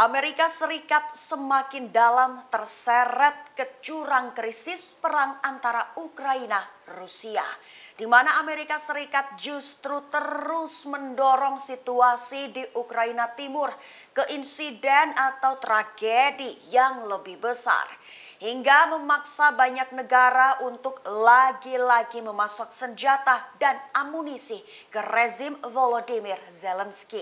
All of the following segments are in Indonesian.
Amerika Serikat semakin dalam terseret ke curang krisis perang antara Ukraina Rusia di mana Amerika Serikat justru terus mendorong situasi di Ukraina Timur ke insiden atau tragedi yang lebih besar hingga memaksa banyak negara untuk lagi-lagi memasok senjata dan amunisi ke rezim Volodymyr Zelensky.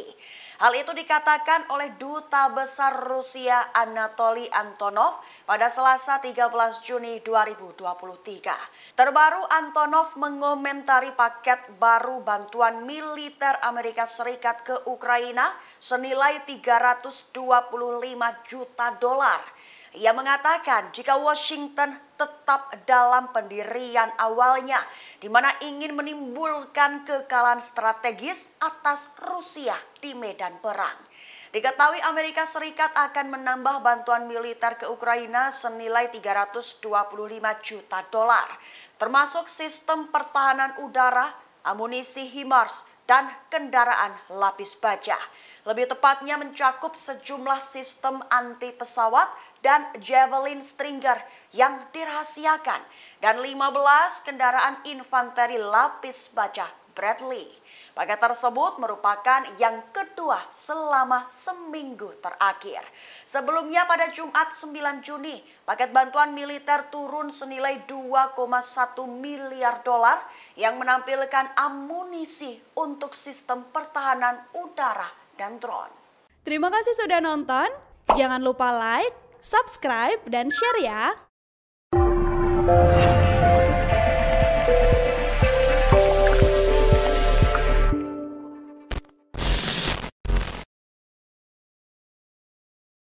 Hal itu dikatakan oleh Duta Besar Rusia Anatoly Antonov pada Selasa 13 Juni 2023. Terbaru Antonov mengomentari paket baru bantuan militer Amerika Serikat ke Ukraina senilai 325 juta dolar. Ia mengatakan jika Washington tetap dalam pendirian awalnya, di mana ingin menimbulkan kekalahan strategis atas Rusia di medan perang. Diketahui Amerika Serikat akan menambah bantuan militer ke Ukraina senilai 325 juta dolar, termasuk sistem pertahanan udara, amunisi HIMARS, dan kendaraan lapis baja. Lebih tepatnya mencakup sejumlah sistem anti pesawat dan Javelin Stringer yang dirahasiakan dan 15 kendaraan infanteri lapis baja Bradley. Paket tersebut merupakan yang kedua selama seminggu terakhir. Sebelumnya pada Jumat 9 Juni, paket bantuan militer turun senilai 2,1 miliar dolar yang menampilkan amunisi untuk sistem pertahanan udara dan drone. Terima kasih sudah nonton. Jangan lupa like, subscribe, dan share ya.